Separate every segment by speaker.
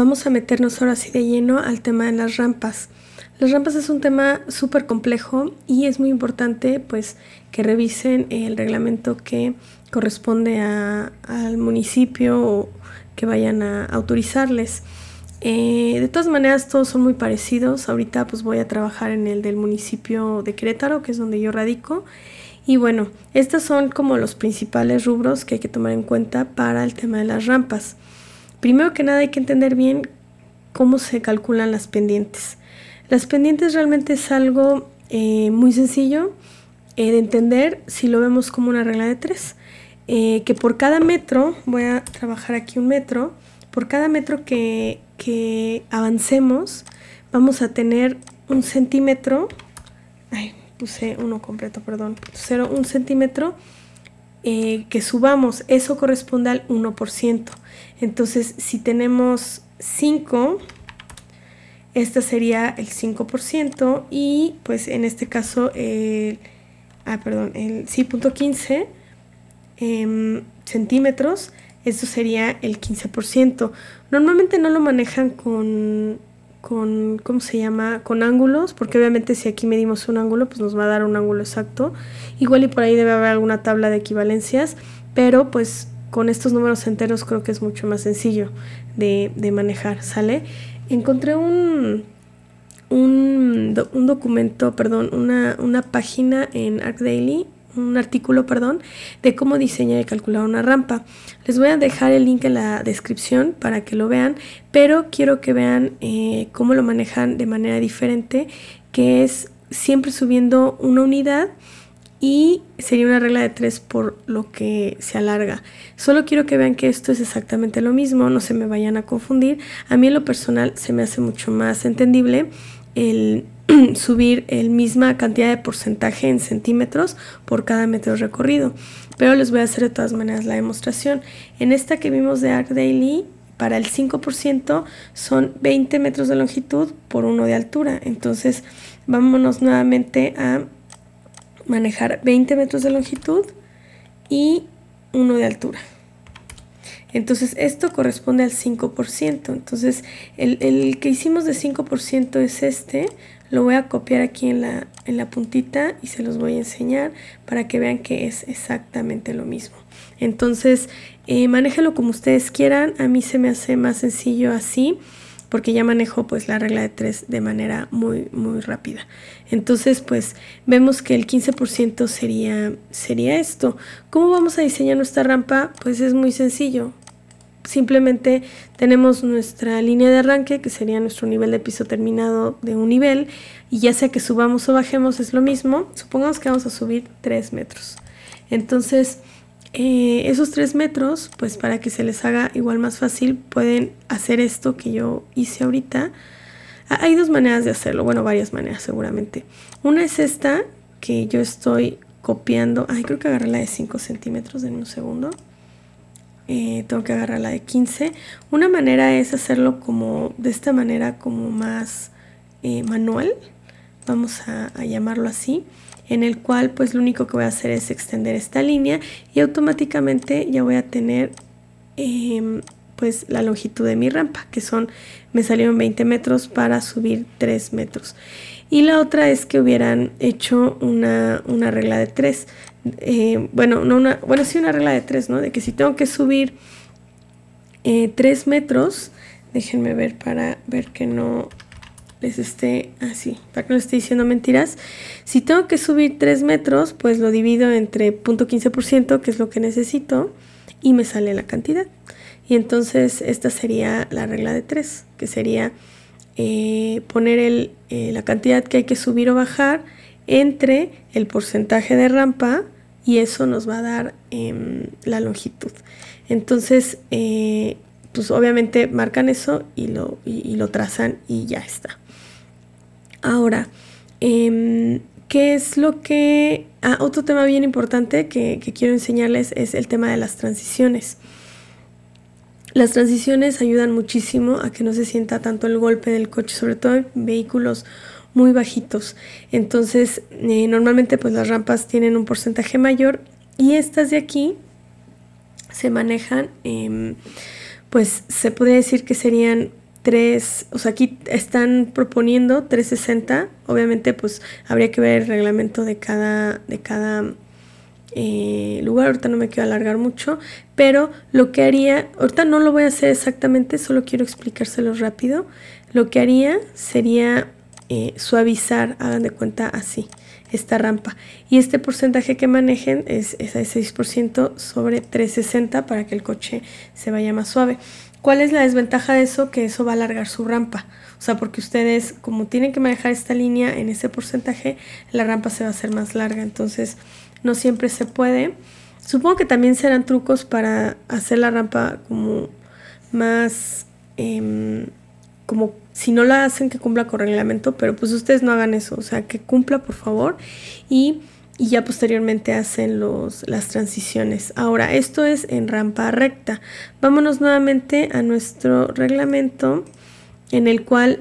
Speaker 1: Vamos a meternos ahora sí de lleno al tema de las rampas. Las rampas es un tema súper complejo y es muy importante pues que revisen el reglamento que corresponde al municipio o que vayan a autorizarles. Eh, de todas maneras todos son muy parecidos. Ahorita pues voy a trabajar en el del municipio de Querétaro, que es donde yo radico. Y bueno, estos son como los principales rubros que hay que tomar en cuenta para el tema de las rampas. Primero que nada hay que entender bien cómo se calculan las pendientes. Las pendientes realmente es algo eh, muy sencillo eh, de entender si lo vemos como una regla de tres. Eh, que por cada metro, voy a trabajar aquí un metro, por cada metro que, que avancemos vamos a tener un centímetro, ay, puse uno completo, perdón, cero, un centímetro eh, que subamos, eso corresponde al 1%. Entonces, si tenemos 5, esta sería el 5% y pues en este caso, el, ah, perdón, el sí, em, centímetros, esto sería el 15%. Normalmente no lo manejan con con, ¿cómo se llama? Con ángulos, porque obviamente si aquí medimos un ángulo, pues nos va a dar un ángulo exacto. Igual y por ahí debe haber alguna tabla de equivalencias, pero pues con estos números enteros creo que es mucho más sencillo de, manejar, ¿sale? Encontré un, un, documento, perdón, una, una página en ArcDaily un artículo, perdón, de cómo diseñar y calcular una rampa. Les voy a dejar el link en la descripción para que lo vean, pero quiero que vean eh, cómo lo manejan de manera diferente, que es siempre subiendo una unidad y sería una regla de 3 por lo que se alarga. Solo quiero que vean que esto es exactamente lo mismo, no se me vayan a confundir. A mí en lo personal se me hace mucho más entendible el subir el misma cantidad de porcentaje en centímetros por cada metro recorrido. Pero les voy a hacer de todas maneras la demostración. En esta que vimos de Arc Daily, para el 5% son 20 metros de longitud por 1 de altura. Entonces, vámonos nuevamente a manejar 20 metros de longitud y 1 de altura. Entonces esto corresponde al 5%. Entonces el, que hicimos de 5% es este. Lo voy a copiar aquí en la, puntita y se los voy a enseñar para que vean que es exactamente lo mismo. Entonces eh, como ustedes quieran. A mí se me hace más sencillo así porque ya manejo pues la regla de 3 de manera muy muy rápida. Entonces, pues vemos que el 15% sería sería esto. ¿Cómo vamos a diseñar nuestra rampa? Pues es muy sencillo simplemente tenemos nuestra línea de arranque, que sería nuestro nivel de piso terminado de un nivel, y ya sea que subamos o bajemos es lo mismo, supongamos que vamos a subir 3 metros. Entonces, eh, esos 3 metros, pues para que se les haga igual más fácil, pueden hacer esto que yo hice ahorita. Hay dos maneras de hacerlo, bueno, varias maneras seguramente. Una es esta, que yo estoy copiando, ay, creo que agarré la de 5 centímetros, en un segundo. Eh, tengo que agarrar la de 15. Una manera es hacerlo como de esta manera como más eh, manual, vamos a, llamarlo así, en el cual pues lo único que voy a hacer es extender esta línea y automáticamente ya voy a tener em, pues la longitud de mi rampa, que son, me salieron 20 metros para subir 3 metros. Y la otra es que hubieran hecho una, una regla de 3. Eh, bueno, bueno, sí una regla de tres, ¿no? De que si tengo que subir eh, tres metros, déjenme ver para ver que no les esté así, para que no esté diciendo mentiras. Si tengo que subir 3 metros, pues lo divido entre 0.15%, que es lo que necesito, y me sale la cantidad. Y entonces esta sería la regla de tres, que sería eh, poner el, la cantidad que hay que subir o bajar entre el porcentaje de rampa y eso nos va a dar em, la longitud. Entonces, eh, pues obviamente marcan eso y lo, y, lo trazan y ya está. Ahora, em, ¿qué es lo que... Ah, otro tema bien importante que, que quiero enseñarles es el tema de las transiciones. Las transiciones ayudan muchísimo a que no se sienta tanto el golpe del coche, sobre todo en vehículos muy bajitos. Entonces, eh, normalmente pues las rampas tienen un porcentaje mayor y estas de aquí se manejan, em, pues se podría decir que serían 3, o sea, aquí están proponiendo 360, obviamente pues habría que ver el reglamento de cada, de cada eh, lugar, ahorita no me quiero alargar mucho, pero lo que haría, ahorita no lo voy a hacer exactamente, solo quiero explicárselo rápido, lo que haría sería eh, suavizar, hagan de cuenta así, esta rampa. Y este porcentaje que manejen es, el 6% sobre 360 para que el coche se vaya más suave. ¿Cuál es la desventaja de eso? Que eso va a alargar su rampa. O sea, porque ustedes, como tienen que manejar esta línea en ese porcentaje, la rampa se va a hacer más larga. Entonces, no siempre se puede. Supongo que también serán trucos para hacer la rampa como más, em, como si no la hacen que cumpla con reglamento, pero pues ustedes no hagan eso, o sea, que cumpla por favor y, y ya posteriormente hacen las transiciones. Ahora, esto es en rampa recta. Vámonos nuevamente a nuestro reglamento en el cual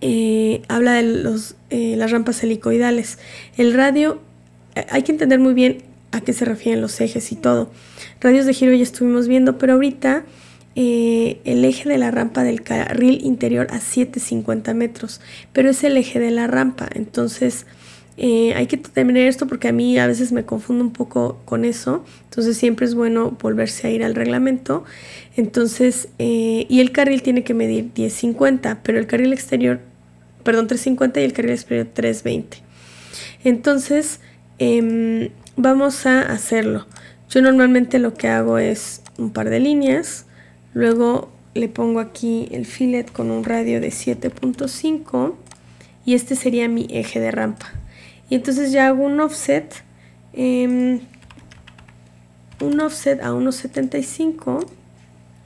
Speaker 1: eh, habla de los, eh, las rampas helicoidales. El radio, eh, hay que entender muy bien a qué se refieren los ejes y todo. Radios de giro ya estuvimos viendo, pero ahorita eh, el eje de la rampa del carril interior a 750 metros, pero es el eje de la rampa, entonces eh, hay que tener esto porque a mí a veces me confundo un poco con eso, entonces siempre es bueno volverse a ir al reglamento, entonces, eh, y el carril tiene que medir 1050, pero el carril exterior, perdón, 350 y el carril exterior 320. Entonces, em, vamos a hacerlo. Yo normalmente lo que hago es un par de líneas, Luego le pongo aquí el fillet con un radio de 7.5 y este sería mi eje de rampa. Y entonces ya hago un offset, em, un offset a 1.75,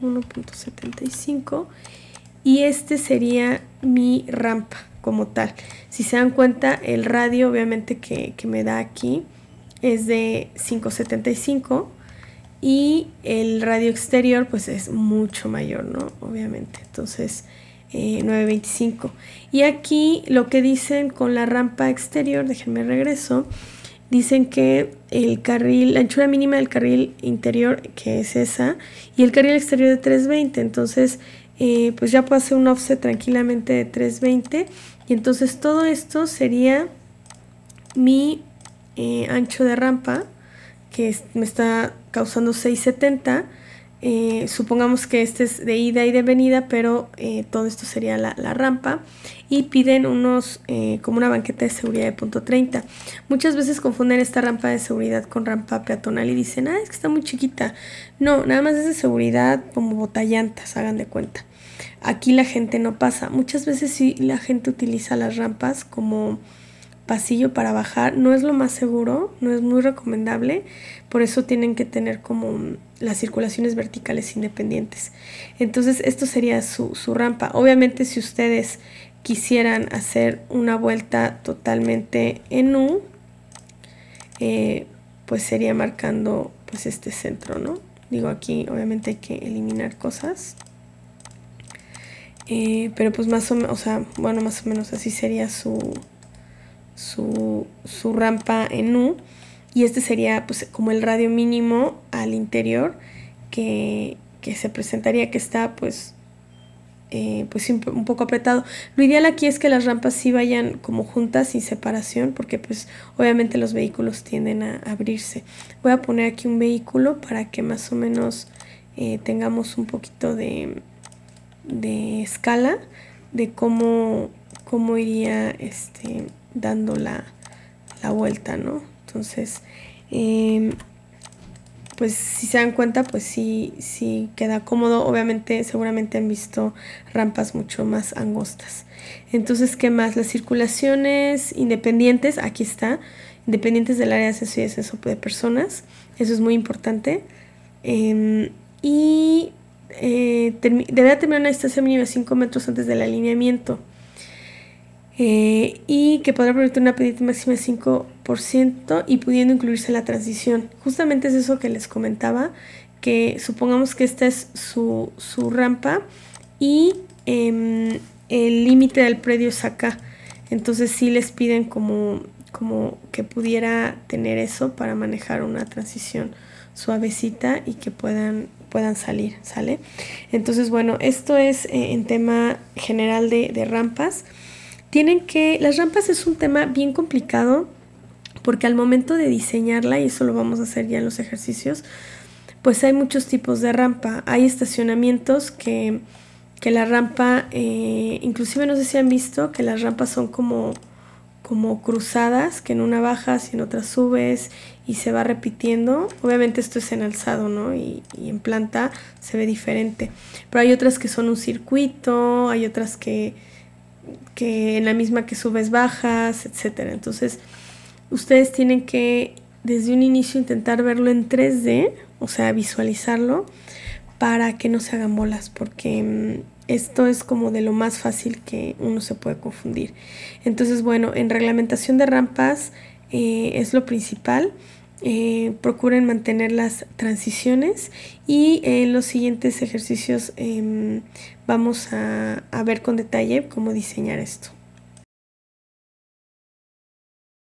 Speaker 1: 1.75 y este sería mi rampa como tal. Si se dan cuenta, el radio obviamente que, que me da aquí es de 575 y el radio exterior pues es mucho mayor, ¿no? Obviamente, entonces 925. Eh, y aquí lo que dicen con la rampa exterior, déjenme regreso, dicen que el carril, la anchura mínima del carril interior, que es esa, y el carril exterior de 320, entonces eh, pues ya puedo hacer un offset tranquilamente de 320, y entonces todo esto sería mi eh, ancho de rampa que me está causando 670. Eh, supongamos que este es de ida y de venida, pero eh, todo esto sería la, rampa. Y piden unos, eh, como una banqueta de seguridad de punto 30. Muchas veces confunden esta rampa de seguridad con rampa peatonal y dicen, ah, es que está muy chiquita. No, nada más es de seguridad como botallantas, hagan de cuenta. Aquí la gente no pasa. Muchas veces sí la gente utiliza las rampas como pasillo para bajar. No es lo más seguro, no es muy recomendable, por eso tienen que tener como las circulaciones verticales independientes. Entonces esto sería su, rampa. Obviamente si ustedes quisieran hacer una vuelta totalmente en U, eh, pues sería marcando pues este centro, ¿no? Digo aquí obviamente hay que eliminar cosas. Eh, pero pues más o menos, o sea, bueno, más o menos así sería su, su, rampa en U y este sería pues como el radio mínimo al interior que, se presentaría que está pues eh, pues un poco apretado. Lo ideal aquí es que las rampas sí vayan como juntas sin separación porque pues obviamente los vehículos tienden a abrirse. Voy a poner aquí un vehículo para que más o menos eh, tengamos un poquito de, de escala de cómo, cómo iría este, dando la, vuelta, ¿no? Entonces, em, pues si se dan cuenta, pues sí, sí queda cómodo. Obviamente, seguramente han visto rampas mucho más angostas. Entonces, ¿qué más? Las circulaciones independientes, aquí está, independientes del área de acceso y acceso de personas. Eso es muy importante. Em, y eh, terminar una distancia mínima de 5 metros antes del alineamiento. Eh, y que podrá permitir una pedida máxima de 5% y pudiendo incluirse la transición. Justamente es eso que les comentaba, que supongamos que esta es su, rampa y em, el límite del predio es acá. Entonces sí les piden como, que pudiera tener eso para manejar una transición suavecita y que puedan puedan salir, ¿sale? Entonces, bueno, esto es eh, en tema general de rampas tienen que, las rampas es un tema bien complicado porque al momento de diseñarla, y eso lo vamos a hacer ya en los ejercicios, pues hay muchos tipos de rampa. Hay estacionamientos que, que la rampa, eh, inclusive no sé si han visto que las rampas son como, como cruzadas, que en una bajas y en otra subes y se va repitiendo. Obviamente esto es en alzado, ¿no? y en planta se ve diferente. Pero hay otras que son un circuito, hay otras que que en la misma que subes bajas, etcétera. Entonces, ustedes tienen que desde un inicio intentar verlo en 3D, o sea, visualizarlo para que no se hagan bolas, porque mm, esto es como de lo más fácil que uno se puede confundir. Entonces, bueno, en reglamentación de rampas eh, es lo principal. Eh, procuren mantener las transiciones y en eh, los siguientes ejercicios em, vamos a ver con detalle cómo diseñar esto.